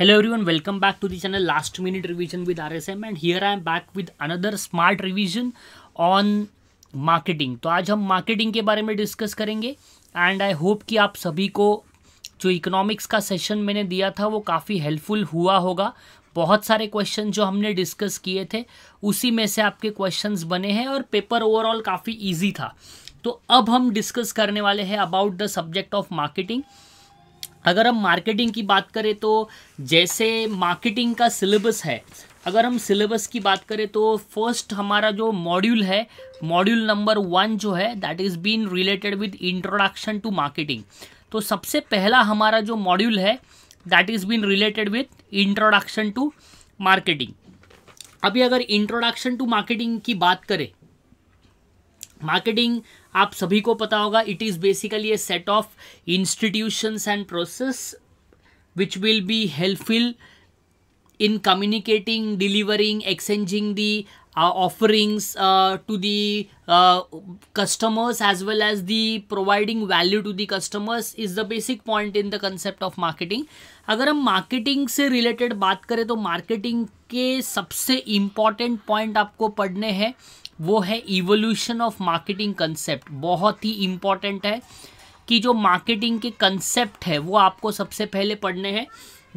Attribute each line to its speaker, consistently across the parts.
Speaker 1: hello everyone welcome back to the channel last minute revision with R S M and here I am back with another smart revision on marketing तो आज हम marketing के बारे में discuss करेंगे and I hope कि आप सभी को जो इकोनॉमिक्स का सेशन मैंने दिया था वो काफ़ी हेल्पफुल हुआ होगा बहुत सारे क्वेश्चन जो हमने डिस्कस किए थे उसी में से आपके क्वेश्चन बने हैं और पेपर ओवरऑल काफ़ी ईजी था तो अब हम डिस्कस करने वाले हैं about the subject of marketing अगर हम मार्केटिंग की बात करें तो जैसे मार्केटिंग का सिलेबस है अगर हम सिलेबस की बात करें तो फर्स्ट हमारा जो मॉड्यूल है मॉड्यूल नंबर वन जो है that is been related with introduction to marketing तो सबसे पहला हमारा जो मॉड्यूल है that is been related with introduction to marketing अभी अगर इंट्रोडक्शन टू मार्केटिंग की बात करें मार्केटिंग आप सभी को पता होगा it is basically a set of institutions and process which will be helpful in communicating delivering exchanging the offerings to the customers as well as the providing value to the customers is the basic point in the concept of marketing अगर हम marketing से related बात करें तो marketing के सबसे important point आपको पढ़ने हैं वो है इवोल्यूशन ऑफ मार्केटिंग कंसेप्ट बहुत ही इम्पॉर्टेंट है कि जो मार्केटिंग के कंसेप्ट है वो आपको सबसे पहले पढ़ने हैं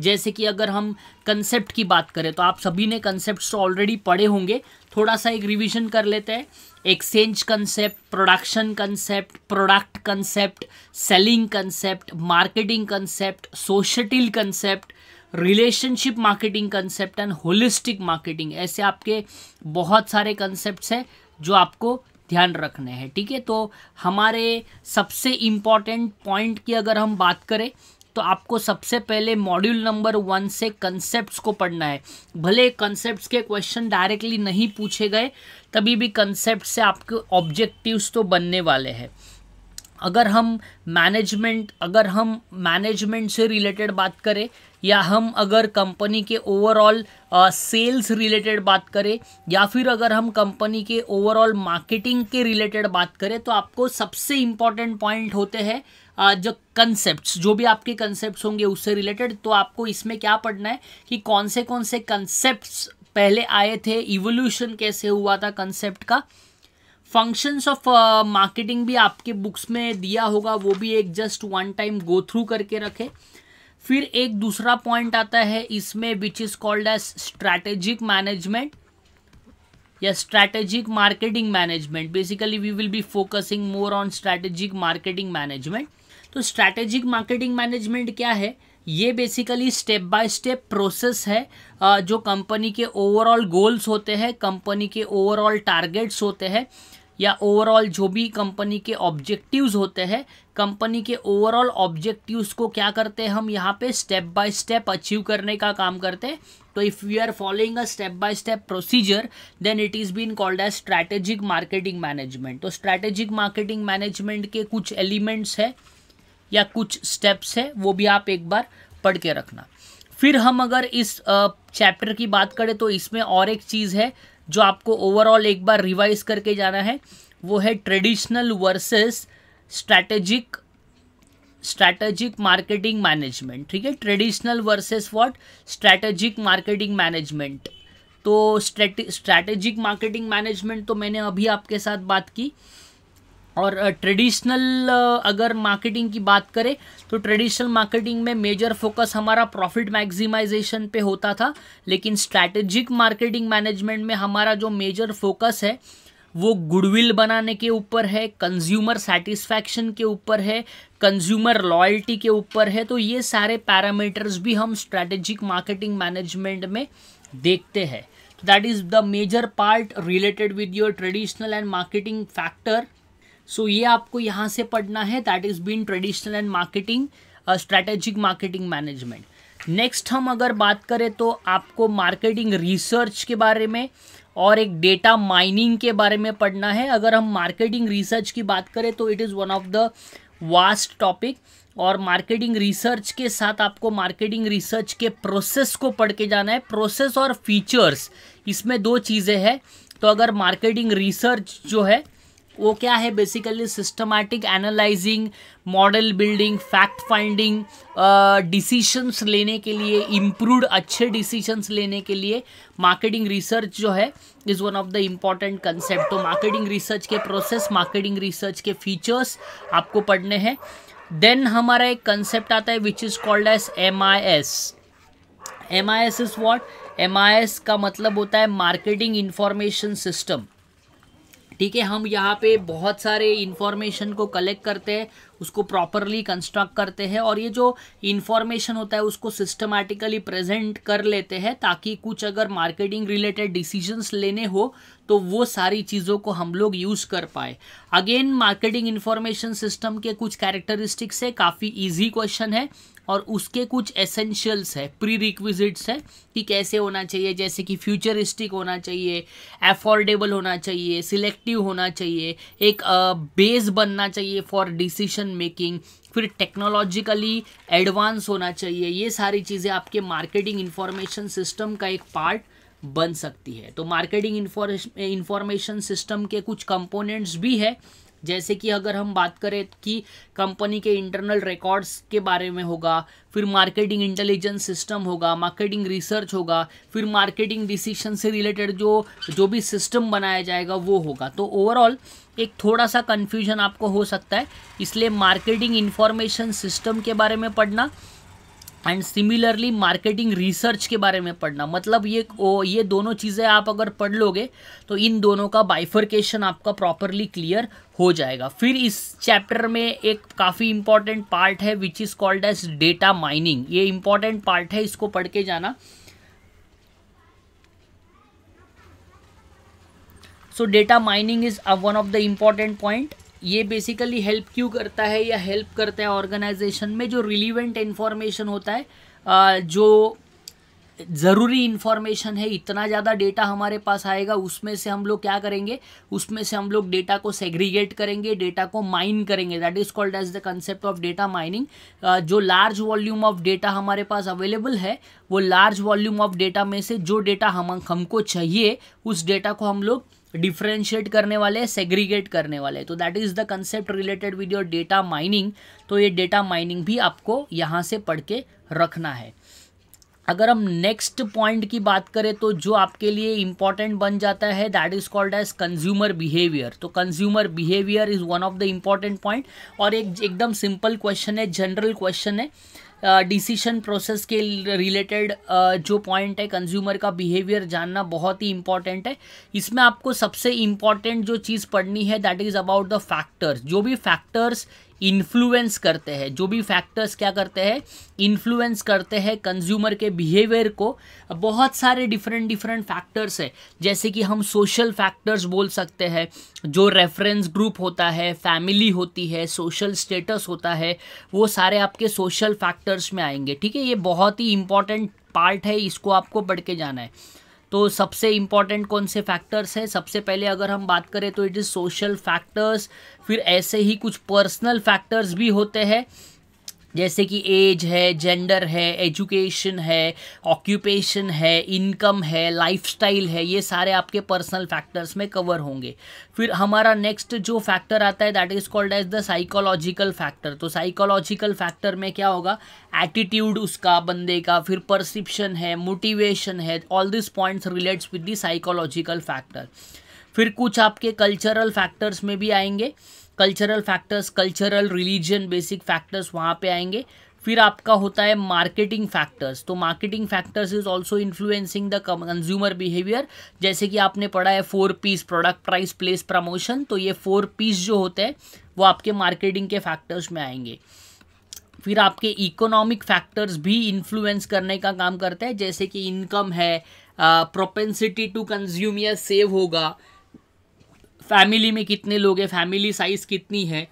Speaker 1: जैसे कि अगर हम कंसेप्ट की बात करें तो आप सभी ने कंसेप्ट ऑलरेडी तो पढ़े होंगे थोड़ा सा एक रिविजन कर लेते हैं exchange concept production concept product concept selling concept marketing concept societal concept relationship marketing concept and holistic marketing ऐसे आपके बहुत सारे कंसेप्ट हैं जो आपको ध्यान रखने हैं ठीक है तो हमारे सबसे इम्पॉर्टेंट पॉइंट की अगर हम बात करें तो आपको सबसे पहले मॉड्यूल नंबर वन से कंसेप्ट्स को पढ़ना है भले कंसेप्ट्स के क्वेश्चन डायरेक्टली नहीं पूछे गए तभी भी कंसेप्ट से आपके ऑब्जेक्टिव्स तो बनने वाले हैं अगर हम मैनेजमेंट अगर हम मैनेजमेंट से रिलेटेड बात करें या हम अगर कंपनी के ओवरऑल सेल्स रिलेटेड बात करें या फिर अगर हम कंपनी के ओवरऑल मार्केटिंग के रिलेटेड बात करें तो आपको सबसे इम्पॉर्टेंट पॉइंट होते हैं जो कंसेप्ट जो भी आपके कंसेप्ट होंगे उससे रिलेटेड तो आपको इसमें क्या पढ़ना है कि कौन से कौन से कंसेप्ट पहले आए थे इवोल्यूशन कैसे हुआ था कंसेप्ट का फंक्शंस ऑफ मार्केटिंग भी आपके बुक्स में दिया होगा वो भी एक just one time go through करके रखें फिर एक दूसरा पॉइंट आता है इसमें which is called as strategic management या strategic marketing management basically we will be focusing more on strategic marketing management तो स्ट्रैटेजिक मार्केटिंग मैनेजमेंट क्या है ये basically step by step process है uh, जो कंपनी के ओवरऑल गोल्स होते हैं कंपनी के ओवरऑल टारगेट्स होते हैं या ओवरऑल जो भी कंपनी के ऑब्जेक्टिव्स होते हैं कंपनी के ओवरऑल ऑब्जेक्टिव्स को क्या करते हैं हम यहाँ पे स्टेप बाय स्टेप अचीव करने का काम करते हैं तो if we are following a step by step procedure then it is been called as strategic marketing management तो स्ट्रैटेजिक मार्केटिंग मैनेजमेंट के कुछ एलिमेंट्स है या कुछ स्टेप्स है वो भी आप एक बार पढ़ के रखना फिर हम अगर इस चैप्टर की बात करें तो इसमें और एक चीज़ है जो आपको ओवरऑल एक बार रिवाइज करके जाना है वो है traditional versus strategic strategic marketing management ठीक है traditional versus what strategic marketing management तो स्ट्रैटेजिक मार्केटिंग मैनेजमेंट तो मैंने अभी आपके साथ बात की और ट्रेडिशनल अगर मार्केटिंग की बात करें तो ट्रेडिशनल मार्केटिंग में मेजर फोकस हमारा प्रॉफिट मैक्सिमाइजेशन पे होता था लेकिन स्ट्रैटेजिक मार्केटिंग मैनेजमेंट में हमारा जो मेजर फोकस है वो गुडविल बनाने के ऊपर है कंज्यूमर सेटिस्फैक्शन के ऊपर है कंज्यूमर लॉयल्टी के ऊपर है तो ये सारे पैरामीटर्स भी हम स्ट्रैटेजिक मार्केटिंग मैनेजमेंट में देखते हैं that is the major part related with your traditional and marketing factor so ये आपको यहाँ से पढ़ना है that is been traditional and marketing strategic marketing management next हम अगर बात करें तो आपको मार्केटिंग रिसर्च के बारे में और एक डेटा माइनिंग के बारे में पढ़ना है अगर हम मार्केटिंग रिसर्च की बात करें तो it is one of the vast topic और मार्केटिंग रिसर्च के साथ आपको मार्केटिंग रिसर्च के प्रोसेस को पढ़ के जाना है प्रोसेस और फीचर्स इसमें दो चीज़ें हैं तो अगर मार्केटिंग रिसर्च जो है वो क्या है basically systematic analysing model building fact finding decisions लेने के लिए इम्प्रूव्ड अच्छे डिसीशंस लेने के लिए मार्केटिंग रिसर्च जो है is one of the important concept तो मार्केटिंग रिसर्च के प्रोसेस मार्केटिंग रिसर्च के फीचर्स आपको पढ़ने हैं देन हमारा एक कंसेप्ट आता है which is called as M I S M I S is what M I S का मतलब होता है मार्केटिंग इन्फॉर्मेशन सिस्टम ठीक है हम यहाँ पे बहुत सारे इन्फॉर्मेशन को कलेक्ट करते हैं उसको प्रॉपरली कंस्ट्रक्ट करते हैं और ये जो इन्फॉर्मेशन होता है उसको सिस्टमैटिकली प्रेजेंट कर लेते हैं ताकि कुछ अगर मार्केटिंग रिलेटेड डिसीजंस लेने हो तो वो सारी चीज़ों को हम लोग यूज़ कर पाए अगेन मार्केटिंग इन्फॉर्मेशन सिस्टम के कुछ कैरेक्टरिस्टिक्स है काफ़ी ईजी क्वेश्चन है और उसके कुछ एसेंशियल्स है प्री रिक्विजिट्स है कि कैसे होना चाहिए जैसे कि फ्यूचरिस्टिक होना चाहिए एफोर्डेबल होना चाहिए सिलेक्टिव होना चाहिए एक बेस बनना चाहिए फॉर डिसीशन मेकिंग फिर टेक्नोलॉजिकली एडवांस होना चाहिए ये सारी चीज़ें आपके मार्केटिंग इन्फॉर्मेशन सिस्टम का एक पार्ट बन सकती है तो मार्केटिंग इन्फॉर्मेशन सिस्टम के कुछ कंपोनेंट्स भी है जैसे कि अगर हम बात करें कि कंपनी के इंटरनल रिकॉर्ड्स के बारे में होगा फिर मार्केटिंग इंटेलिजेंस सिस्टम होगा मार्केटिंग रिसर्च होगा फिर मार्केटिंग डिसीशन से रिलेटेड जो जो भी सिस्टम बनाया जाएगा वो होगा तो ओवरऑल एक थोड़ा सा कन्फ्यूजन आपको हो सकता है इसलिए मार्केटिंग इन्फॉर्मेशन सिस्टम के बारे में पढ़ना एंड सिमिलरली मार्केटिंग रिसर्च के बारे में पढ़ना मतलब ये ओ, ये दोनों चीज़ें आप अगर पढ़ लोगे तो इन दोनों का बाइफर्केशन आपका प्रॉपरली क्लियर हो जाएगा फिर इस चैप्टर में एक काफ़ी इंपॉर्टेंट पार्ट है which is called as data mining ये इंपॉर्टेंट पार्ट है इसको पढ़ के जाना so data mining is one of the important point ये बेसिकली हेल्प क्यों करता है या हेल्प करता है ऑर्गेनाइजेशन में जो रिलीवेंट इन्फॉर्मेशन होता है जो
Speaker 2: ज़रूरी
Speaker 1: इन्फॉर्मेशन है इतना ज़्यादा डेटा हमारे पास आएगा उसमें से हम लोग क्या करेंगे उसमें से हम लोग डेटा को सेग्रीगेट करेंगे डेटा को माइन करेंगे that is called as the concept of data mining जो लार्ज वॉल्यूम ऑफ डेटा हमारे पास अवेलेबल है वो लार्ज वॉल्यूम ऑफ डेटा में से जो डेटा हम हमको चाहिए उस डेटा को हम लोग डिफ्रेंशिएट करने वाले सेग्रीगेट करने वाले हैं तो that is the concept related with your data mining तो ये डेटा माइनिंग भी आपको यहाँ से पढ़ के रखना है अगर हम नेक्स्ट पॉइंट की बात करें तो जो आपके लिए इम्पॉर्टेंट बन जाता है that is called as consumer behaviour so consumer behaviour is one of the important point और एक एकदम सिंपल क्वेश्चन है जनरल क्वेश्चन है डिसीशन uh, प्रोसेस के रिलेटेड uh, जो पॉइंट है कंज्यूमर का बिहेवियर जानना बहुत ही इंपॉर्टेंट है इसमें आपको सबसे इम्पॉर्टेंट जो चीज़ पढ़नी है that is about the factors जो भी फैक्टर्स इन्फ्लुएंस करते हैं जो भी फैक्टर्स क्या करते हैं इन्फ्लुएंस करते हैं कंज्यूमर के बिहेवियर को बहुत सारे डिफरेंट डिफरेंट फैक्टर्स है जैसे कि हम सोशल फैक्टर्स बोल सकते हैं जो रेफरेंस ग्रुप होता है फैमिली होती है सोशल स्टेटस होता है वो सारे आपके सोशल फैक्टर्स में आएंगे ठीक है ये बहुत ही इंपॉर्टेंट पार्ट है इसको आपको पढ़ के जाना है तो सबसे इम्पॉर्टेंट कौन से फैक्टर्स हैं सबसे पहले अगर हम बात करें तो इट इज़ सोशल फैक्टर्स फिर ऐसे ही कुछ पर्सनल फैक्टर्स भी होते हैं जैसे कि एज है जेंडर है एजुकेशन है ऑक्यूपेशन है इनकम है लाइफस्टाइल है ये सारे आपके पर्सनल फैक्टर्स में कवर होंगे फिर हमारा नेक्स्ट जो फैक्टर आता है that is called as the psychological factor तो साइकोलॉजिकल फैक्टर में क्या होगा एटीट्यूड उसका बंदे का फिर परसिप्शन है मोटिवेशन है all this points relates with the psychological factor फिर कुछ आपके कल्चरल फैक्टर्स में भी आएंगे cultural factors cultural religion basic factors वहाँ पे आएंगे फिर आपका होता है मार्केटिंग फैक्टर्स तो marketing factors is also influencing the consumer behaviour जैसे कि आपने पढ़ा है four Ps product price place promotion तो ये फोर पीस जो होते हैं वो आपके मार्केटिंग के फैक्टर्स में आएंगे फिर आपके इकोनॉमिक फैक्टर्स भी इन्फ्लुएंस करने का काम करते हैं जैसे कि इनकम है प्रोपेंसिटी टू कंज्यूम या सेव होगा फैमिली में कितने लोग हैं फैमिली साइज़ कितनी है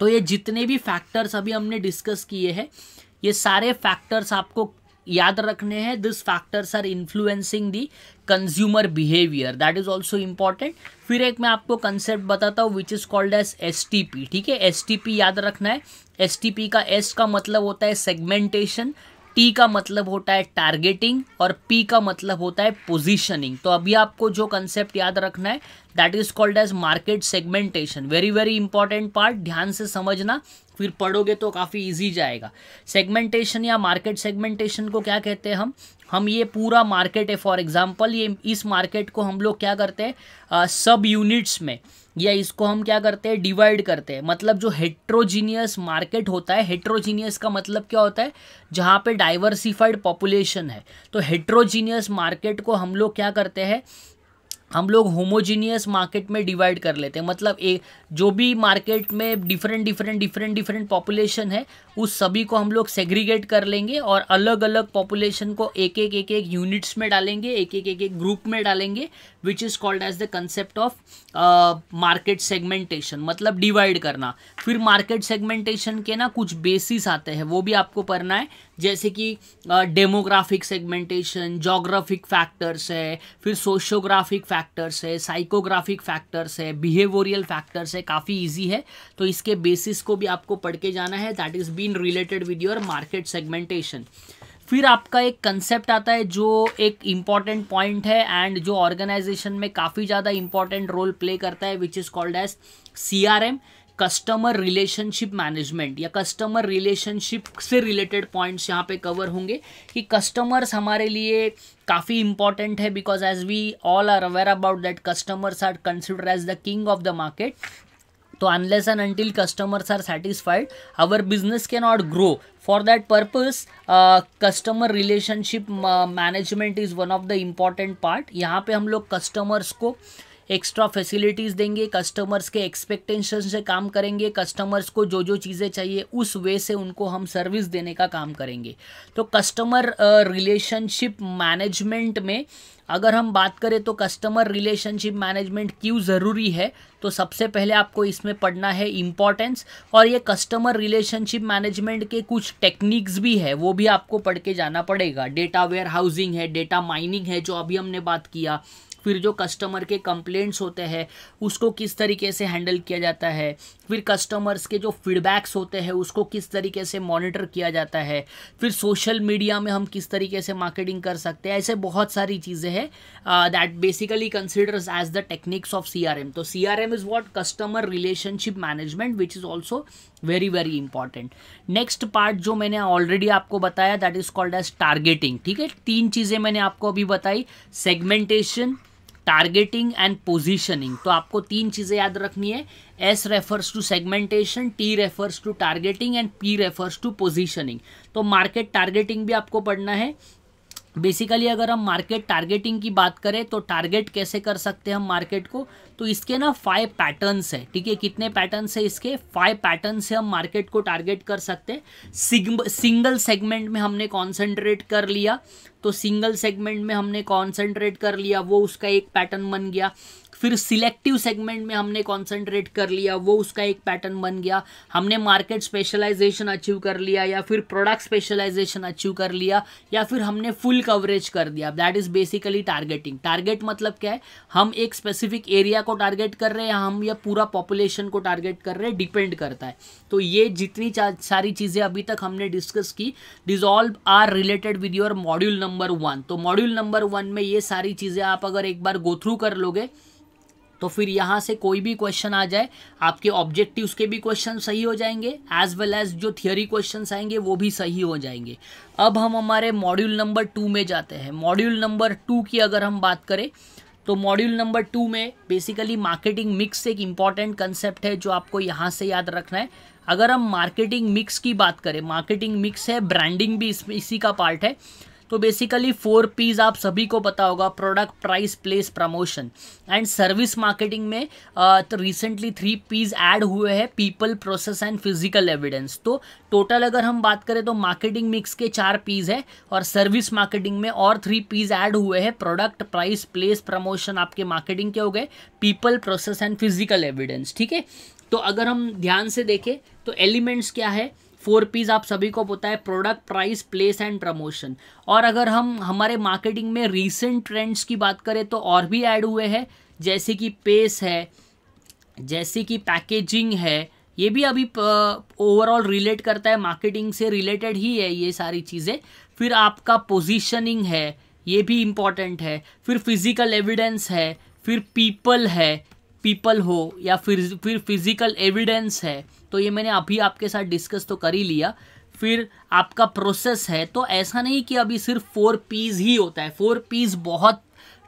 Speaker 1: तो ये जितने भी फैक्टर्स अभी हमने डिस्कस किए हैं ये सारे फैक्टर्स आपको याद रखने हैं this factors are influencing the consumer behaviour that is also important फिर एक मैं आपको कंसेप्ट बताता हूँ which is called as S T P ठीक है एस टी पी याद रखना है एस टी पी का एस का मतलब होता है सेगमेंटेशन टी का मतलब होता है टारगेटिंग और पी का मतलब होता है पोजीशनिंग तो अभी आपको जो कंसेप्ट याद रखना है that is called as market segmentation very very important part ध्यान से समझना फिर पढ़ोगे तो काफ़ी इजी जाएगा सेगमेंटेशन या मार्केट सेगमेंटेशन को क्या कहते हैं हम हम ये पूरा मार्केट है फॉर एग्जांपल ये इस मार्केट को हम लोग क्या करते हैं सब यूनिट्स में या इसको हम क्या करते हैं डिवाइड करते हैं मतलब जो हेट्रोजीनियस मार्केट होता है हेट्रोजीनियस का मतलब क्या होता है जहाँ पे डाइवर्सिफाइड पॉपुलेशन है तो हेट्रोजीनियस मार्केट को हम लोग क्या करते हैं हम लोग होमोजीनियस मार्केट में डिवाइड कर लेते हैं मतलब एक जो भी मार्केट में different different different different population है उस सभी को हम लोग सेग्रीगेट कर लेंगे और अलग अलग पॉपुलेशन को एक एक एक एक यूनिट्स में डालेंगे एक एक एक एक ग्रुप में डालेंगे which is called as the concept of market segmentation मतलब डिवाइड करना फिर मार्केट सेगमेंटेशन के ना कुछ बेसिस आते हैं वो भी आपको पढ़ना है जैसे कि डेमोग्राफिक सेगमेंटेशन जोग्राफिक फैक्टर्स है फिर सोशोग्राफिक फैक्टर्स है साइकोग्राफिक फैक्टर्स है बिहेवोरियल फैक्टर्स है काफ़ी ईजी है तो इसके बेसिस को भी आपको पढ़ के जाना है that is been related with your market segmentation फिर आपका एक कंसेप्ट आता है जो एक इम्पॉर्टेंट पॉइंट है एंड जो ऑर्गेनाइजेशन में काफ़ी ज़्यादा इम्पॉर्टेंट रोल प्ले करता है which is called as C R M customer relationship management या कस्टमर रिलेशनशिप से रिलेटेड पॉइंट्स यहाँ पे कवर होंगे कि कस्टमर्स हमारे लिए काफ़ी इंपॉर्टेंट है because as we all are aware about that customers are consider as the king of the market तो unless and until customers are satisfied our business can not grow for that purpose uh, customer relationship uh, management is one of the important part यहाँ पे हम लोग customers को uh, extra facilities देंगे customers के expectation से काम करेंगे कस्टमर्स को जो जो चीज़ें चाहिए उस वे से उनको हम सर्विस देने का काम करेंगे तो कस्टमर रिलेशनशिप मैनेजमेंट में अगर हम बात करें तो कस्टमर रिलेशनशिप मैनेजमेंट क्यों ज़रूरी है तो सबसे पहले आपको इसमें पढ़ना है इम्पॉर्टेंस और ये कस्टमर रिलेशनशिप मैनेजमेंट के कुछ टेक्निक्स भी है वो भी आपको पढ़ के जाना पड़ेगा डेटा वेयर हाउसिंग है डेटा माइनिंग है जो अभी हमने बात किया फिर जो कस्टमर के कंप्लेंट्स होते हैं उसको किस तरीके से हैंडल किया जाता है फिर कस्टमर्स के जो फीडबैक्स होते हैं उसको किस तरीके से मॉनिटर किया जाता है फिर सोशल मीडिया में हम किस तरीके से मार्केटिंग कर सकते हैं ऐसे बहुत सारी चीज़ें हैं that basically considers as the techniques of C तो C is what customer relationship management which is also very very important next part जो मैंने ऑलरेडी आपको बताया that is called as targeting ठीक है तीन चीज़ें मैंने आपको अभी बताई सेगमेंटेशन टारगेटिंग एंड पोजिशनिंग तो आपको तीन चीज़ें याद रखनी है S refers to segmentation T refers to targeting and P refers to positioning तो मार्केट टारगेटिंग भी आपको पढ़ना है बेसिकली अगर हम मार्केट टारगेटिंग की बात करें तो टारगेट कैसे कर सकते हैं हम मार्केट को तो इसके ना फाइव पैटर्न्स है ठीक है कितने पैटर्न्स है इसके फाइव पैटर्न से हम मार्केट को टारगेट कर सकते हैं सिंगल सेगमेंट में हमने कॉन्सेंट्रेट कर लिया तो सिंगल सेगमेंट में हमने कॉन्सेंट्रेट कर लिया वो उसका एक पैटर्न बन गया फिर सिलेक्टिव सेगमेंट में हमने कॉन्सेंट्रेट कर लिया वो उसका एक पैटर्न बन गया हमने मार्केट स्पेशलाइजेशन अचीव कर लिया या फिर प्रोडक्ट स्पेशलाइजेशन अचीव कर लिया या फिर हमने फुल कवरेज कर दिया that is basically targeting target मतलब क्या है हम एक स्पेसिफिक एरिया को टारगेट कर रहे हैं हम या पूरा पॉपुलेशन को टारगेट कर रहे हैं डिपेंड करता है तो ये जितनी सारी चीज़ें अभी तक हमने डिस्कस की these all are related with your module number one तो मॉड्यूल नंबर वन में ये सारी चीज़ें आप अगर एक बार गो थ्रू कर लोगे तो फिर यहाँ से कोई भी क्वेश्चन आ जाए आपके ऑब्जेक्टिव के भी क्वेश्चन सही हो जाएंगे एज वेल एज जो थियोरी क्वेश्चन आएंगे वो भी सही हो जाएंगे अब हम हमारे मॉड्यूल नंबर टू में जाते हैं मॉड्यूल नंबर टू की अगर हम बात करें तो मॉड्यूल नंबर टू में बेसिकली मार्केटिंग मिक्स एक इम्पॉर्टेंट कंसेप्ट है जो आपको यहाँ से याद रखना है अगर हम मार्केटिंग मिक्स की बात करें मार्केटिंग मिक्स है ब्रांडिंग भी इस इसी का पार्ट है तो बेसिकली फोर पीज आप सभी को पता होगा product price place promotion and service marketing में तो रिसेंटली थ्री पीज ऐड हुए हैं people process and physical evidence तो टोटल अगर हम बात करें तो मार्केटिंग मिक्स के चार पीज है और सर्विस मार्केटिंग में और थ्री पीज ऐड हुए हैं प्रोडक्ट प्राइस प्लेस प्रमोशन आपके मार्केटिंग के हो गए people process and physical evidence ठीक है तो अगर हम ध्यान से देखें तो एलिमेंट्स क्या है फोर पीज आप सभी को पता है product price place and promotion और अगर हम हमारे मार्केटिंग में रीसेंट ट्रेंड्स की बात करें तो और भी ऐड हुए हैं जैसे कि पेस है जैसे कि पैकेजिंग है ये भी अभी ओवरऑल रिलेट करता है मार्केटिंग से रिलेटेड ही है ये सारी चीज़ें फिर आपका पोजिशनिंग है ये भी इम्पॉर्टेंट है फिर फिजिकल एविडेंस है फिर पीपल है पीपल हो या फिर फिर फिज़िकल एविडेंस है तो ये मैंने अभी आपके साथ डिस्कस तो कर ही लिया फिर आपका प्रोसेस है तो ऐसा नहीं कि अभी सिर्फ फोर पीज ही होता है फोर पीज बहुत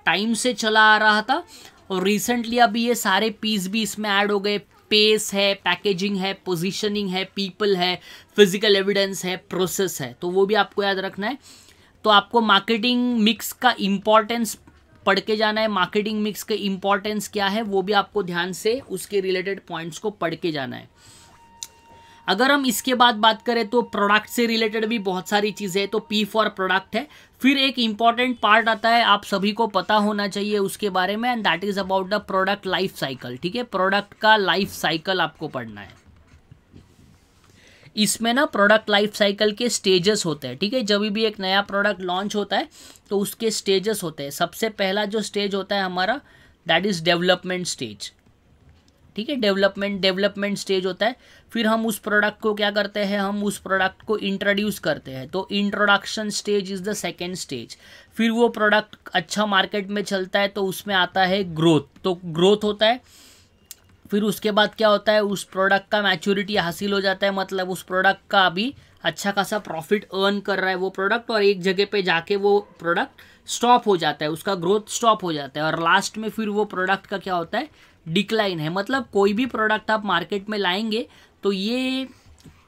Speaker 1: टाइम से चला आ रहा था और रिसेंटली अभी ये सारे पीस भी इसमें ऐड हो गए पेस है पैकेजिंग है पोजीशनिंग है पीपल है फिजिकल एविडेंस है प्रोसेस है तो वो भी आपको याद रखना है तो आपको मार्केटिंग मिक्स का इम्पॉर्टेंस पढ़ के जाना है मार्केटिंग मिक्स के इंपॉर्टेंस क्या है वो भी आपको ध्यान से उसके रिलेटेड पॉइंट्स को पढ़ के जाना है अगर हम इसके बाद बात करें तो प्रोडक्ट से रिलेटेड भी बहुत सारी चीज़ें हैं तो पी फॉर प्रोडक्ट है फिर एक इंपॉर्टेंट पार्ट आता है आप सभी को पता होना चाहिए उसके बारे में and that is about the product life cycle ठीक है प्रोडक्ट का लाइफ साइकिल आपको पढ़ना है इसमें ना प्रोडक्ट लाइफ साइकिल के स्टेजेस होते हैं ठीक है जब भी एक नया प्रोडक्ट लॉन्च होता है तो उसके स्टेजेस होते हैं सबसे पहला जो स्टेज होता है हमारा दैट इज़ डेवलपमेंट स्टेज ठीक है डेवलपमेंट डेवलपमेंट स्टेज होता है फिर हम उस प्रोडक्ट को क्या करते हैं हम उस प्रोडक्ट को इंट्रोड्यूस करते हैं तो introduction stage is the second stage फिर वो प्रोडक्ट अच्छा मार्केट में चलता है तो उसमें आता है ग्रोथ तो ग्रोथ होता है फिर उसके बाद क्या होता है उस प्रोडक्ट का मैच्योरिटी हासिल हो जाता है मतलब उस प्रोडक्ट का अभी अच्छा खासा प्रॉफिट अर्न कर रहा है वो प्रोडक्ट और एक जगह पे जाके वो प्रोडक्ट स्टॉप हो जाता है उसका ग्रोथ स्टॉप हो जाता है और लास्ट में फिर वो प्रोडक्ट का क्या होता है डिक्लाइन है मतलब कोई भी प्रोडक्ट आप मार्केट में लाएंगे तो ये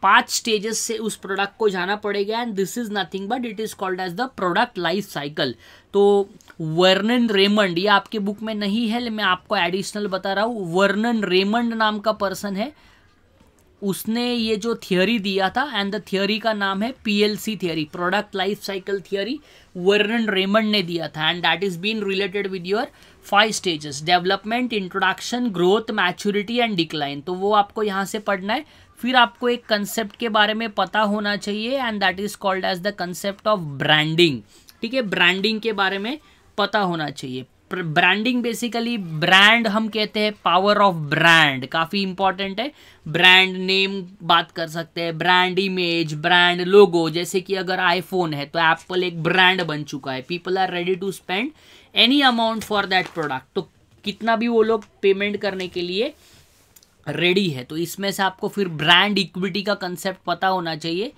Speaker 1: पांच स्टेजेस से उस प्रोडक्ट को जाना पड़ेगा and this is nothing but it is called as the product life cycle तो वर्नन रेमंड ये आपके बुक में नहीं है मैं आपको एडिशनल बता रहा हूँ वर्नन रेमंड नाम का पर्सन है उसने ये जो थियोरी दिया था एंड द थियोरी का नाम है PLC theory product life cycle theory Vernon Raymond ने दिया था and that is been related with your five stages development introduction growth maturity and decline तो वो आपको यहाँ से पढ़ना है फिर आपको एक कंसेप्ट के बारे में पता होना चाहिए and that is called as the concept of branding ठीक है ब्रांडिंग के बारे में पता होना चाहिए ब्रांडिंग बेसिकली ब्रांड हम कहते हैं पावर ऑफ ब्रांड काफ़ी इंपॉर्टेंट है ब्रांड नेम बात कर सकते हैं ब्रांड इमेज ब्रांड लोगो जैसे कि अगर आईफोन है तो एप्पल एक ब्रांड बन चुका है people are ready to spend any amount for that product तो कितना भी वो लोग पेमेंट करने के लिए रेडी है तो इसमें से आपको फिर ब्रांड इक्विटी का कंसेप्ट पता होना चाहिए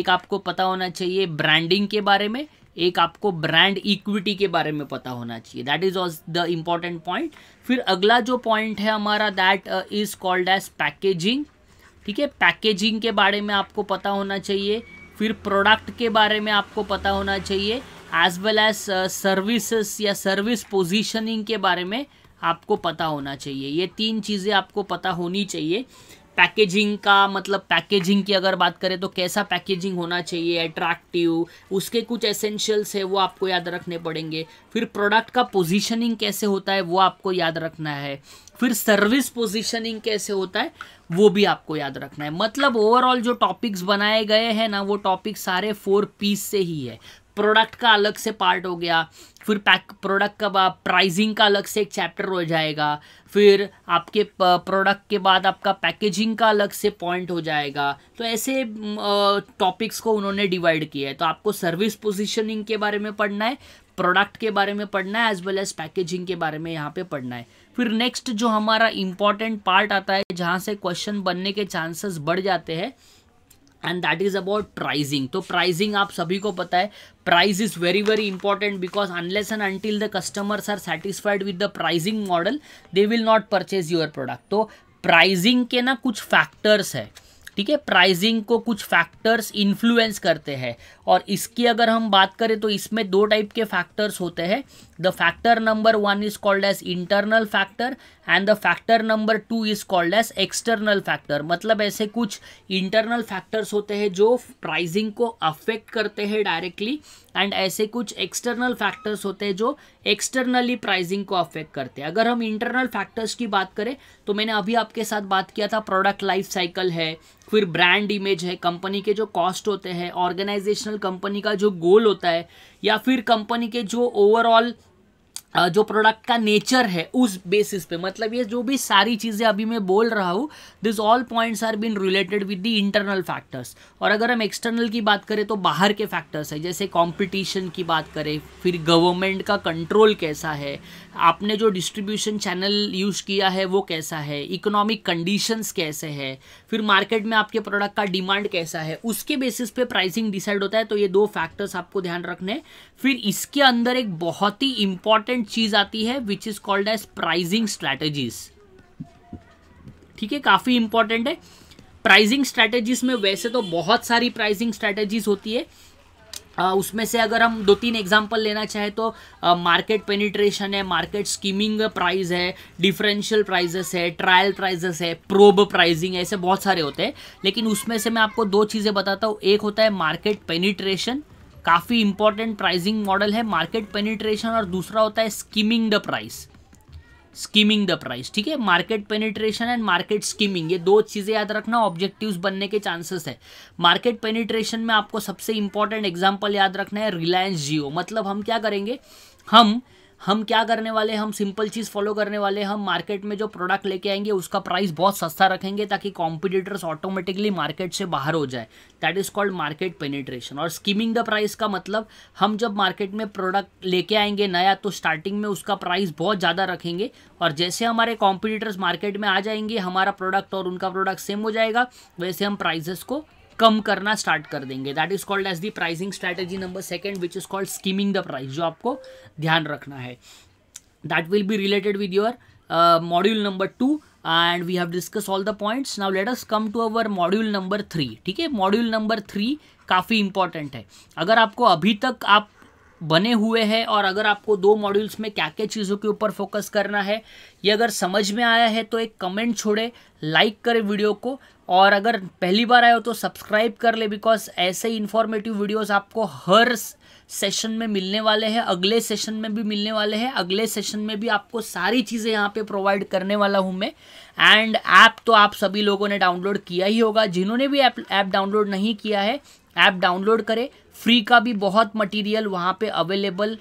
Speaker 1: एक आपको पता होना चाहिए ब्रांडिंग के बारे में एक आपको ब्रांड इक्विटी के बारे में पता होना चाहिए that is as the important point फिर अगला जो पॉइंट है हमारा that is called as packaging ठीक है पैकेजिंग के बारे में आपको पता होना चाहिए फिर प्रोडक्ट के बारे में आपको पता होना चाहिए एज वेल एज सर्विसेस या सर्विस पोजीशनिंग के बारे में आपको पता होना चाहिए ये तीन चीज़ें आपको पता होनी चाहिए पैकेजिंग का मतलब पैकेजिंग की अगर बात करें तो कैसा पैकेजिंग होना चाहिए अट्रैक्टिव उसके कुछ एसेंशियल्स है वो आपको याद रखने पड़ेंगे फिर प्रोडक्ट का पोजीशनिंग कैसे होता है वो आपको याद रखना है फिर सर्विस पोजीशनिंग कैसे होता है वो भी आपको याद रखना है मतलब ओवरऑल जो टॉपिक्स बनाए गए हैं ना वो टॉपिक सारे फोर पीस से ही है प्रोडक्ट का अलग से पार्ट हो गया फिर पैक प्रोडक्ट का प्राइसिंग का अलग से एक चैप्टर हो जाएगा फिर आपके प्रोडक्ट के बाद आपका पैकेजिंग का अलग से पॉइंट हो जाएगा तो ऐसे टॉपिक्स को उन्होंने डिवाइड किया है तो आपको सर्विस पोजीशनिंग के बारे में पढ़ना है प्रोडक्ट के बारे में पढ़ना है एज वेल एज पैकेजिंग के बारे में यहाँ पे पढ़ना है फिर नेक्स्ट जो हमारा इम्पॉर्टेंट पार्ट आता है जहाँ से क्वेश्चन बनने के चांसेस बढ़ जाते हैं and that is about pricing तो प्राइजिंग आप सभी को पता है price is very very important because unless and until the customers are satisfied with the pricing model they will not purchase your product तो प्राइजिंग के ना कुछ फैक्टर्स है ठीक है प्राइजिंग को कुछ फैक्टर्स इन्फ्लुएंस करते हैं और इसकी अगर हम बात करें तो इसमें दो टाइप के फैक्टर्स होते हैं the factor number one is called as internal factor and the factor number two is called as external factor मतलब ऐसे कुछ इंटरनल फैक्टर्स होते हैं जो प्राइजिंग को अफेक्ट करते हैं डायरेक्टली एंड ऐसे कुछ एक्सटर्नल फैक्टर्स होते हैं जो एक्सटर्नली प्राइजिंग को अफेक्ट करते हैं अगर हम इंटरनल फैक्टर्स की बात करें तो मैंने अभी आपके साथ बात किया था प्रोडक्ट लाइफ साइकिल है फिर ब्रांड इमेज है कंपनी के जो कॉस्ट होते हैं ऑर्गेनाइजेशनल कंपनी का जो गोल होता है या फिर कंपनी के जो ओवरऑल जो प्रोडक्ट का नेचर है उस बेसिस पे मतलब ये जो भी सारी चीज़ें अभी मैं बोल रहा हूँ this all points are been related with the internal factors और अगर हम एक्सटर्नल की बात करें तो बाहर के फैक्टर्स है जैसे कंपटीशन की बात करें फिर गवर्नमेंट का कंट्रोल कैसा है आपने जो डिस्ट्रीब्यूशन चैनल यूज़ किया है वो कैसा है इकोनॉमिक कंडीशंस कैसे है फिर मार्केट में आपके प्रोडक्ट का डिमांड कैसा है उसके बेसिस पे प्राइसिंग डिसाइड होता है तो ये दो फैक्टर्स आपको ध्यान रखने फिर इसके अंदर एक बहुत ही इंपॉर्टेंट सेकेंड चीज आती है which is called as pricing strategies ठीक है काफी इंपॉर्टेंट है प्राइजिंग स्ट्रैटेजीज में वैसे तो बहुत सारी प्राइजिंग स्ट्रैटेजीज होती है आ, उसमें से अगर हम दो तीन एग्जांपल लेना चाहे तो मार्केट पेनिट्रेशन है मार्केट स्कीमिंग प्राइस है डिफरेंशियल प्राइजेस है ट्रायल प्राइजेस है प्रोब प्राइजिंग ऐसे बहुत सारे होते हैं लेकिन उसमें से मैं आपको दो चीज़ें बताता हूँ एक होता है मार्केट पेनिट्रेशन काफ़ी इंपॉर्टेंट प्राइसिंग मॉडल है मार्केट पेनिट्रेशन और दूसरा होता है skimming the price skimming the price ठीक है market penetration and market skimming ये दो चीज़ें याद रखना ऑब्जेक्टिव्स बनने के चांसेस है मार्केट पेनिट्रेशन में आपको सबसे इंपॉर्टेंट एग्जाम्पल याद रखना है रिलायंस जियो मतलब हम क्या करेंगे हम हम क्या करने वाले हम सिंपल चीज़ फॉलो करने वाले हम मार्केट में जो प्रोडक्ट लेके आएंगे उसका प्राइस बहुत सस्ता रखेंगे ताकि कॉम्पिटिटर्स ऑटोमेटिकली मार्केट से बाहर हो जाए that is called market penetration और स्कीमिंग द प्राइस का मतलब हम जब मार्केट में प्रोडक्ट लेके आएंगे नया तो स्टार्टिंग में उसका प्राइस बहुत ज़्यादा रखेंगे और जैसे हमारे कॉम्पिटिटर्स मार्केट में आ जाएंगे हमारा प्रोडक्ट और उनका प्रोडक्ट सेम हो जाएगा वैसे हम प्राइजेस को कम करना स्टार्ट कर देंगे that is called as the pricing strategy number second which is called skimming the price जो आपको ध्यान रखना है that will be related with your module number two and we have discuss all the points now let us come to our module number three ठीक है module number three काफ़ी important है अगर आपको अभी तक आप बने हुए हैं और अगर आपको दो मॉड्यूल्स में क्या क्या चीज़ों के ऊपर फोकस करना है ये अगर समझ में आया है तो एक कमेंट छोड़े लाइक करें वीडियो को और अगर पहली बार आए हो तो सब्सक्राइब कर ले बिकॉज ऐसे इन्फॉर्मेटिव वीडियोस आपको हर सेशन में मिलने वाले हैं अगले सेशन में भी मिलने वाले हैं अगले सेशन में भी आपको सारी चीज़ें यहाँ पे प्रोवाइड करने वाला हूँ मैं एंड ऐप तो आप सभी लोगों ने डाउनलोड किया ही होगा जिन्होंने भी ऐप ऐप डाउनलोड नहीं किया है ऐप डाउनलोड करें फ्री का भी बहुत मटेरियल वहाँ पे अवेलेबल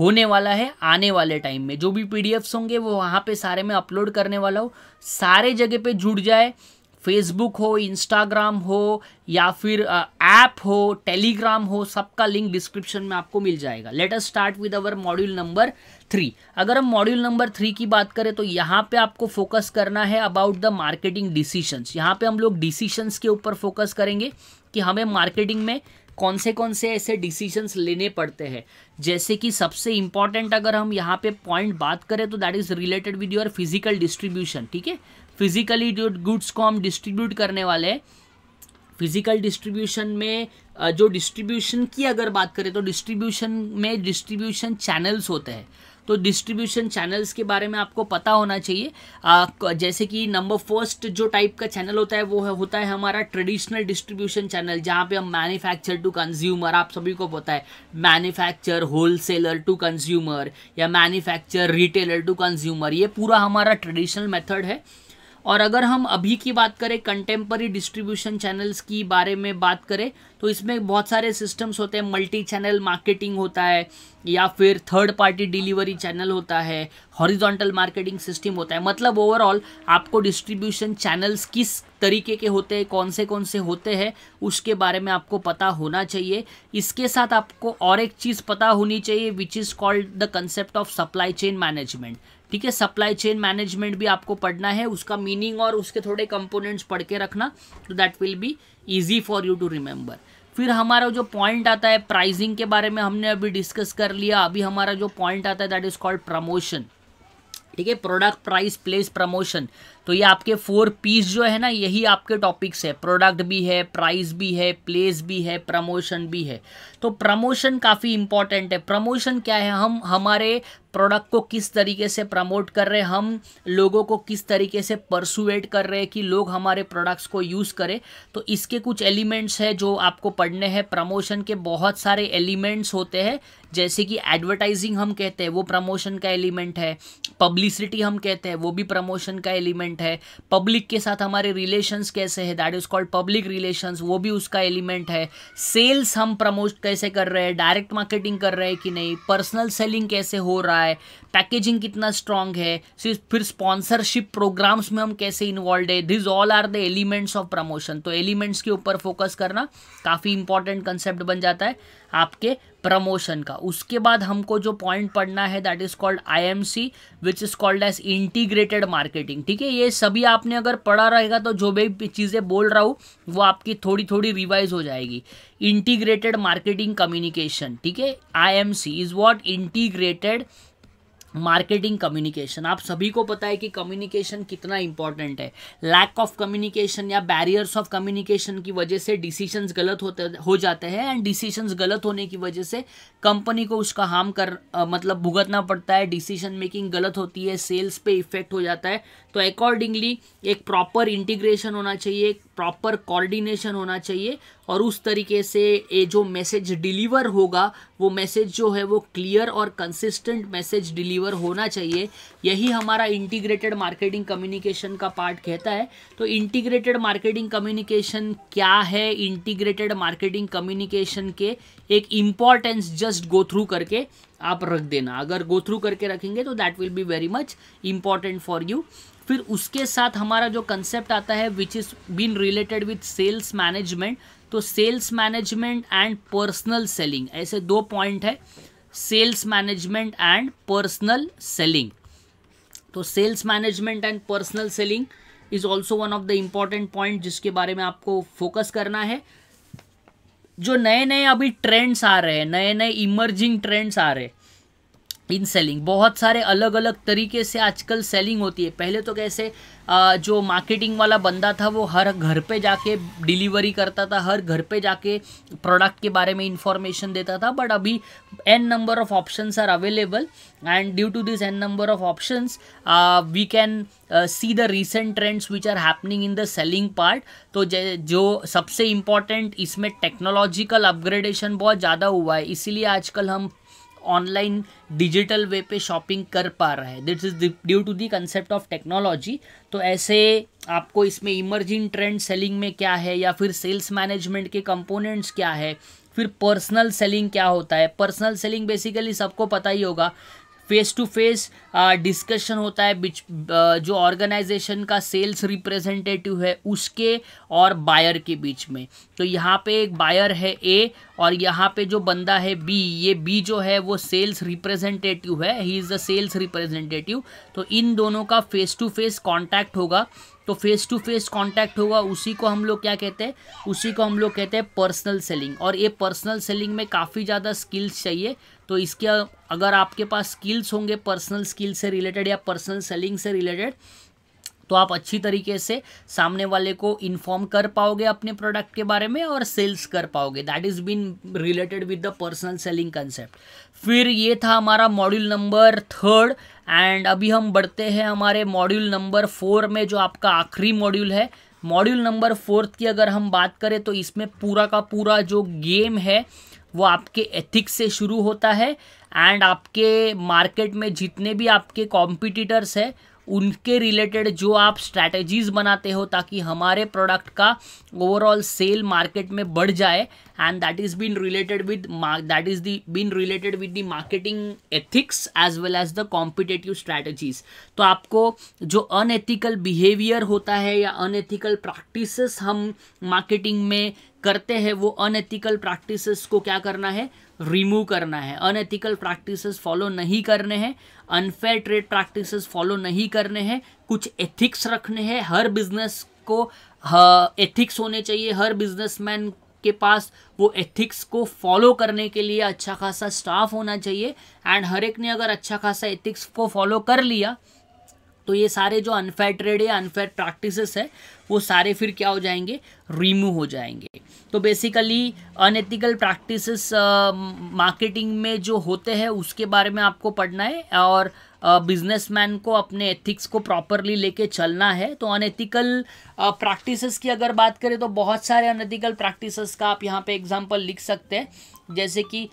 Speaker 1: होने वाला है आने वाले टाइम में जो भी पीडीएफ्स होंगे वो वहाँ पे सारे में अपलोड करने वाला हो सारे जगह पे जुड़ जाए फेसबुक हो इंस्टाग्राम हो या फिर ऐप हो टेलीग्राम हो सबका लिंक डिस्क्रिप्शन में आपको मिल जाएगा let us start with our module number three अगर हम मॉड्यूल नंबर थ्री की बात करें तो यहाँ पे आपको फोकस करना है अबाउट द मार्केटिंग डिसीशंस यहाँ पे हम लोग डिसीशंस के ऊपर फोकस करेंगे कि हमें मार्केटिंग में कौन से कौन से ऐसे डिसीजंस लेने पड़ते हैं जैसे कि सबसे इंपॉर्टेंट अगर हम यहाँ पे पॉइंट बात करें तो that is related with your physical distribution ठीक है फिजिकली जो गुड्स को हम डिस्ट्रीब्यूट करने वाले हैं फिजिकल डिस्ट्रीब्यूशन में जो डिस्ट्रीब्यूशन की अगर बात करें तो डिस्ट्रीब्यूशन में डिस्ट्रीब्यूशन चैनल्स होते हैं तो डिस्ट्रीब्यूशन चैनल्स के बारे में आपको पता होना चाहिए आ, जैसे कि नंबर फर्स्ट जो टाइप का चैनल होता है वो है, होता है हमारा ट्रेडिशनल डिस्ट्रीब्यूशन चैनल जहाँ पे हम मैन्युफैक्चर टू कंज्यूमर आप सभी को पता है मैन्युफैक्चर होलसेलर टू कंज्यूमर या मैन्युफैक्चर रिटेलर टू कंज्यूमर ये पूरा हमारा ट्रेडिशनल मेथड है और अगर हम अभी की बात करें कंटेम्प्री डिस्ट्रीब्यूशन चैनल्स की बारे में बात करें तो इसमें बहुत सारे सिस्टम्स होते हैं मल्टी चैनल मार्केटिंग होता है या फिर थर्ड पार्टी डिलीवरी चैनल होता है हॉरिजॉन्टल मार्केटिंग सिस्टम होता है मतलब ओवरऑल आपको डिस्ट्रीब्यूशन चैनल्स किस तरीके के होते हैं कौन से कौन से होते हैं उसके बारे में आपको पता होना चाहिए इसके साथ आपको और एक चीज़ पता होनी चाहिए which is called the concept of supply chain management ठीक है सप्लाई चेन मैनेजमेंट भी आपको पढ़ना है उसका मीनिंग और उसके थोड़े कंपोनेंट्स पढ़ के रखना तो that will be easy for you to remember फिर हमारा जो पॉइंट आता है प्राइजिंग के बारे में हमने अभी डिस्कस कर लिया अभी हमारा जो पॉइंट आता है दैट इज़ कॉल्ड प्रमोशन ठीक है प्रोडक्ट प्राइस प्लेस प्रमोशन तो ये आपके फोर पीस जो है ना यही आपके टॉपिक्स है प्रोडक्ट भी है प्राइस भी है प्लेस भी है प्रमोशन भी है तो प्रमोशन काफ़ी इंपॉर्टेंट है प्रमोशन क्या है हम हमारे प्रोडक्ट को किस तरीके से प्रमोट कर रहे हम लोगों को किस तरीके से परसुएट कर रहे हैं कि लोग हमारे प्रोडक्ट्स को यूज़ करें तो इसके कुछ एलिमेंट्स हैं जो आपको पढ़ने हैं प्रमोशन के बहुत सारे एलिमेंट्स होते हैं जैसे कि एडवर्टाइजिंग हम कहते हैं वो प्रमोशन का एलिमेंट है पब्लिसिटी हम कहते हैं वो भी प्रमोशन का एलिमेंट है पब्लिक के साथ हमारे रिलेशंस कैसे है that is called public relations वो भी उसका एलिमेंट है सेल्स हम प्रमोट कैसे कर रहे हैं डायरेक्ट मार्केटिंग कर रहे हैं कि नहीं पर्सनल सेलिंग कैसे हो रहा है है पैकेजिंग कितना स्ट्रांग है सिर्फ फिर स्पॉन्सरशिप प्रोग्राम्स में हम कैसे इन्वॉल्व है this all are the elements of promotion तो एलिमेंट्स के ऊपर फोकस करना काफ़ी इंपॉर्टेंट कंसेप्ट बन जाता है आपके प्रमोशन का उसके बाद हमको जो पॉइंट पढ़ना है that is called IMC which is called as integrated marketing ठीक है ये सभी आपने अगर पढ़ा रहेगा तो जो भी चीज़ें बोल रहा हूँ वो आपकी थोड़ी थोड़ी रिवाइज हो जाएगी इंटीग्रेटेड मार्केटिंग कम्युनिकेशन ठीक है IMC is what integrated marketing communication आप सभी को पता है कि कम्युनिकेशन कितना इंपॉर्टेंट है लैक ऑफ कम्युनिकेशन या बैरियर्स ऑफ कम्युनिकेशन की वजह से डिसीजंस गलत होते हो जाते हैं एंड डिसीजंस गलत होने की वजह से कंपनी को उसका हार्म कर आ, मतलब भुगतना पड़ता है डिसीजन मेकिंग गलत होती है सेल्स पे इफेक्ट हो जाता है तो अकॉर्डिंगली एक प्रॉपर इंटीग्रेशन होना चाहिए एक प्रॉपर कोऑर्डिनेशन होना चाहिए और उस तरीके से ये जो मैसेज डिलीवर होगा वो मैसेज जो है वो क्लियर और कंसिस्टेंट मैसेज डिलीवर होना चाहिए यही हमारा इंटीग्रेटेड मार्केटिंग कम्युनिकेशन का पार्ट कहता है तो इंटीग्रेटेड मार्केटिंग कम्युनिकेशन क्या है इंटीग्रेटेड मार्केटिंग कम्युनिकेशन के एक इम्पॉर्टेंस जस्ट गो थ्रू करके आप रख देना अगर गो थ्रू करके रखेंगे तो that will be very much important for you फिर उसके साथ हमारा जो कंसेप्ट आता है which is been related with sales management तो sales management and personal selling ऐसे दो पॉइंट है sales management and personal selling तो sales management and personal selling is also one of the important point जिसके बारे में आपको फोकस करना है जो नए नए अभी ट्रेंड्स आ रहे हैं नए नए इमर्जिंग ट्रेंड्स आ रहे हैं इन सेलिंग बहुत सारे अलग अलग तरीके से आजकल सेलिंग होती है पहले तो कैसे जो मार्केटिंग वाला बंदा था वो हर घर पे जाके डिलीवरी करता था हर घर पे जाके प्रोडक्ट के बारे में इंफॉर्मेशन देता था बट अभी an number of options are available and due to this an number of options we can see the recent trends which are happening in the selling part तो जो सबसे इम्पॉर्टेंट इसमें टेक्नोलॉजिकल अपग्रेडेशन बहुत ज़्यादा हुआ है इसीलिए आजकल हम ऑनलाइन डिजिटल वे पे शॉपिंग कर पा रहा है that is due to the concept of technology तो ऐसे आपको इसमें इमर्जिंग ट्रेंड सेलिंग में क्या है या फिर सेल्स मैनेजमेंट के कंपोनेंट्स क्या है फिर पर्सनल सेलिंग क्या होता है पर्सनल सेलिंग बेसिकली सबको पता ही होगा फेस टू फेस डिस्कशन होता है बिच जो ऑर्गेनाइजेशन का सेल्स रिप्रेजेंटेटिव है उसके और बायर के बीच में तो यहाँ पे एक बायर है ए और यहाँ पे जो बंदा है बी ये बी जो है वो सेल्स रिप्रेजेंटेटिव है he is the sales representative तो इन दोनों का फेस टू फेस कॉन्टैक्ट होगा तो फेस टू फेस कॉन्टैक्ट होगा उसी को हम लोग क्या कहते हैं उसी को हम लोग कहते हैं पर्सनल सेलिंग और ये पर्सनल सेलिंग में काफ़ी ज़्यादा स्किल्स चाहिए तो इसके अगर आपके पास स्किल्स होंगे पर्सनल स्किल से रिलेटेड या पर्सनल सेलिंग से रिलेटेड तो आप अच्छी तरीके से सामने वाले को इन्फॉर्म कर पाओगे अपने प्रोडक्ट के बारे में और सेल्स कर पाओगे that is been related with the personal selling concept फिर ये था हमारा मॉड्यूल नंबर थर्ड एंड अभी हम बढ़ते हैं हमारे मॉड्यूल नंबर फोर में जो आपका आखिरी मॉड्यूल है मॉड्यूल नंबर फोर्थ की अगर हम बात करें तो इसमें पूरा का पूरा जो गेम है वो आपके एथिक्स से शुरू होता है एंड आपके मार्केट में जितने भी आपके कॉम्पिटिटर्स हैं उनके रिलेटेड जो आप स्ट्रैटेजीज बनाते हो ताकि हमारे प्रोडक्ट का ओवरऑल सेल मार्केट में बढ़ जाए and that is been related with that is the been related with the marketing ethics as well as the competitive strategies तो आपको जो अनएथिकल बिहेवियर होता है या अनएथिकल प्रैक्टिस हम मार्केटिंग में करते हैं वो अनएथिकल प्रैक्टिस को क्या करना है रिमूव करना है अनएथिकल प्रैक्टिस फॉलो नहीं करने हैं अनफेयर ट्रेड प्रैक्टिसेस फॉलो नहीं करने हैं कुछ एथिक्स रखने हैं हर बिजनेस को एथिक्स होने चाहिए हर बिजनेसमैन के पास वो एथिक्स को फॉलो करने के लिए अच्छा खासा स्टाफ होना चाहिए एंड हर एक ने अगर अच्छा खासा एथिक्स को फॉलो कर लिया तो ये सारे जो अनफेयर ट्रेड या अनफेयर प्रैक्टिसेस है वो सारे फिर क्या हो जाएंगे रिमूव हो जाएंगे तो बेसिकली अनएथिकल प्रैक्टिसेस मार्केटिंग में जो होते हैं उसके बारे में आपको पढ़ना है और बिजनेसमैन uh, को अपने एथिक्स को प्रॉपरली लेके चलना है तो अनएथिकल प्रैक्टिसेस की अगर बात करें तो बहुत सारे अनएथिकल प्रैक्टिसेस का आप यहाँ पे एग्जांपल लिख सकते हैं जैसे कि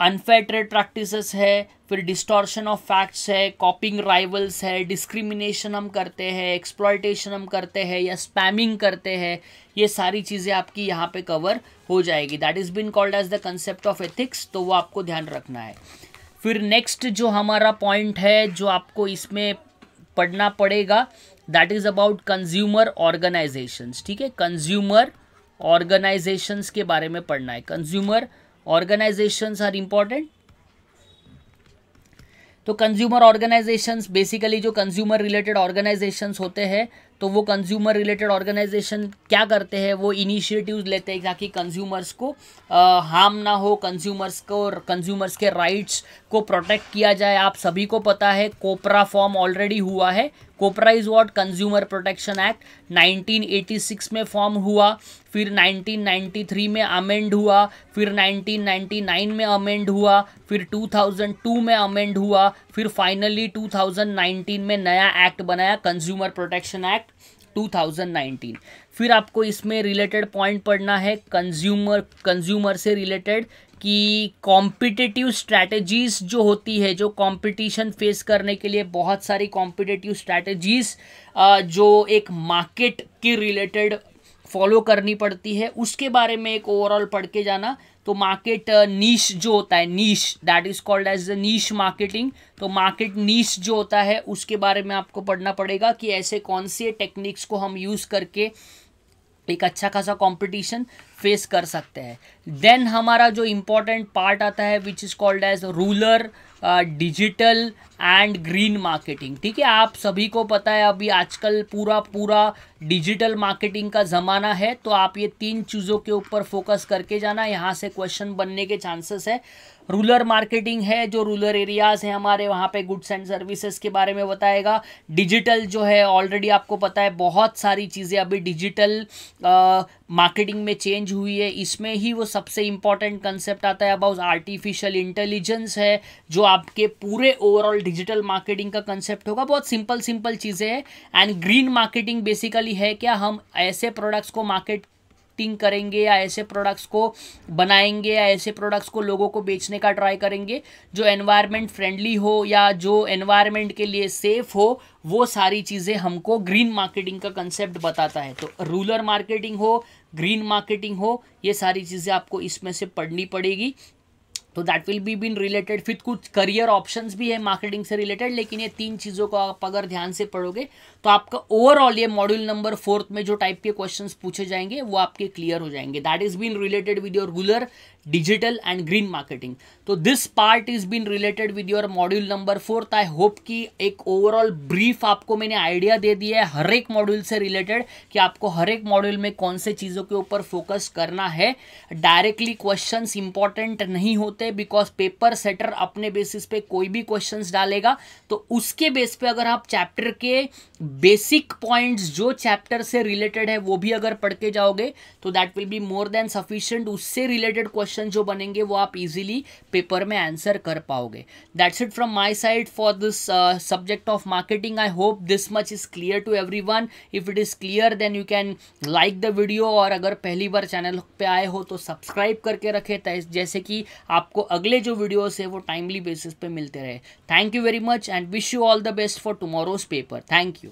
Speaker 1: अनफेयर ट्रेड प्रैक्टिसेस है फिर डिस्टॉर्शन ऑफ फैक्ट्स है कॉपिंग राइवल्स है डिस्क्रिमिनेशन हम करते हैं एक्सप्लॉयटेशन हम करते हैं या स्पैमिंग करते हैं ये सारी चीज़ें आपकी यहाँ पे कवर हो जाएगी that is been called as the concept of ethics तो वो आपको ध्यान रखना है फिर नेक्स्ट जो हमारा पॉइंट है जो आपको इसमें पढ़ना पड़ेगा that is about consumer organisations ठीक है कंज्यूमर ऑर्गेनाइजेशंस के बारे में पढ़ना है कंज्यूमर ऑर्गेनाइजेशंस आर important तो कंज्यूमर ऑर्गेनाइजेशंस बेसिकली जो कंज्यूमर रिलेटेड ऑर्गेनाइजेशंस होते हैं तो वो कंज्यूमर रिलेटेड ऑर्गेनाइजेशन क्या करते हैं वो इनिशिएटिव्स लेते हैं ताकि कंज्यूमर्स को हार्म ना हो कंज्यूमर्स को कंज्यूमर्स के राइट्स को प्रोटेक्ट किया जाए आप सभी को पता है कोपरा फॉर्म ऑलरेडी हुआ है कोपराइज वॉट कंज्यूमर प्रोटेक्शन एक्ट 1986 में फॉर्म हुआ फिर 1993 में अमेंड हुआ फिर 1999 में अमेंड हुआ फिर 2002 में अमेंड हुआ फिर फाइनली 2019 में नया एक्ट बनाया कंज्यूमर प्रोटेक्शन एक्ट 2019 फिर आपको इसमें रिलेटेड पॉइंट पढ़ना है कंज्यूमर कंज्यूमर से रिलेटेड कि कॉम्पिटिटिव स्ट्रैटेजीज जो होती है जो कंपटीशन फेस करने के लिए बहुत सारी कॉम्पिटिटिव स्ट्रैटेजीज जो एक मार्केट के रिलेटेड फॉलो करनी पड़ती है उसके बारे में एक ओवरऑल पढ़ के जाना तो मार्केट नीश जो होता है niche that is called as the niche marketing तो मार्केट नीश जो होता है उसके बारे में आपको पढ़ना पड़ेगा कि ऐसे कौन से टेक्निक्स को हम यूज़ करके एक अच्छा खासा कंपटीशन फेस कर सकते हैं देन हमारा जो इम्पोर्टेंट पार्ट आता है which is called as rural digital and green marketing ठीक है आप सभी को पता है अभी आजकल पूरा पूरा डिजिटल मार्केटिंग का ज़माना है तो आप ये तीन चीज़ों के ऊपर फोकस करके जाना यहाँ से क्वेश्चन बनने के चांसेस है रूलर मार्केटिंग है जो रूलर एरियाज़ हैं हमारे वहाँ पे गुड्स एंड सर्विसेज के बारे में बताएगा डिजिटल जो है ऑलरेडी आपको पता है बहुत सारी चीज़ें अभी डिजिटल मार्केटिंग में चेंज हुई है इसमें ही वो सबसे इम्पॉर्टेंट कंसेप्ट आता है अबाउट आर्टिफिशियल इंटेलिजेंस है जो आपके पूरे ओवरऑल डिजिटल मार्केटिंग का कंसेप्ट होगा बहुत सिंपल सिंपल चीज़ें हैं एंड ग्रीन मार्केटिंग बेसिकली है क्या हम ऐसे प्रोडक्ट्स को मार्केट मार्केटिंग करेंगे या ऐसे प्रोडक्ट्स को बनाएंगे या ऐसे प्रोडक्ट्स को लोगों को बेचने का ट्राई करेंगे जो एनवायरमेंट फ्रेंडली हो या जो एनवायरमेंट के लिए सेफ हो वो सारी चीज़ें हमको ग्रीन मार्केटिंग का कंसेप्ट बताता है तो रूलर मार्केटिंग हो ग्रीन मार्केटिंग हो ये सारी चीज़ें आपको इसमें से पढ़नी पड़ेगी तो that will be been related फिर कुछ करियर ऑप्शन भी है मार्केटिंग से रिलेटेड लेकिन ये तीन चीज़ों को आप अगर ध्यान से पढ़ोगे तो आपका ओवरऑल ये मॉड्यूल नंबर फोर्थ में जो टाइप के क्वेश्चन पूछे जाएंगे वो आपके क्लियर हो जाएंगे that is been related with your rural digital and green marketing तो this part is been related with your module number fourth I hope कि एक ओवरऑल ब्रीफ आपको मैंने आइडिया दे दिया है हर एक मॉड्यूल से रिलेटेड कि आपको हर एक मॉड्यूल में कौन से चीज़ों के ऊपर फोकस करना है डायरेक्टली क्वेश्चन इंपॉर्टेंट नहीं होते सकते हैं बिकॉज पेपर सेटर अपने बेसिस पे कोई भी क्वेश्चंस डालेगा तो उसके बेस पे अगर आप चैप्टर के बेसिक पॉइंट्स जो चैप्टर से रिलेटेड है वो भी अगर पढ़ के जाओगे तो that will be more than sufficient उससे रिलेटेड क्वेश्चन जो बनेंगे वो आप इजिली पेपर में आंसर कर पाओगे that's it from my side for this subject of marketing I hope this much is clear to everyone if it is clear then you can like the video और अगर पहली बार channel पे आए हो तो subscribe करके रखे जैसे कि आप आपको अगले जो वीडियोस है वो टाइमली बेसिस पे मिलते रहे thank you very much and wish you all the best for tomorrow's paper thank you